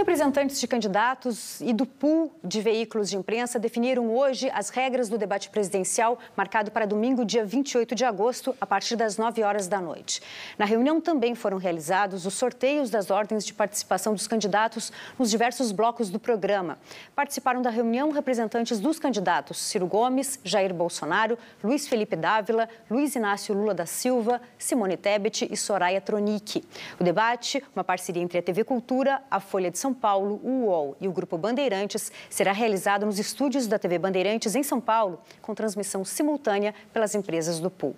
Representantes de candidatos e do pool de veículos de imprensa definiram hoje as regras do debate presidencial, marcado para domingo, dia 28 de agosto, a partir das 9 horas da noite. Na reunião também foram realizados os sorteios das ordens de participação dos candidatos nos diversos blocos do programa. Participaram da reunião representantes dos candidatos Ciro Gomes, Jair Bolsonaro, Luiz Felipe Dávila, Luiz Inácio Lula da Silva, Simone Tebet e Soraya Tronic. O debate, uma parceria entre a TV Cultura, a Folha de São são Paulo, o UOL e o Grupo Bandeirantes será realizado nos estúdios da TV Bandeirantes em São Paulo, com transmissão simultânea pelas empresas do pool.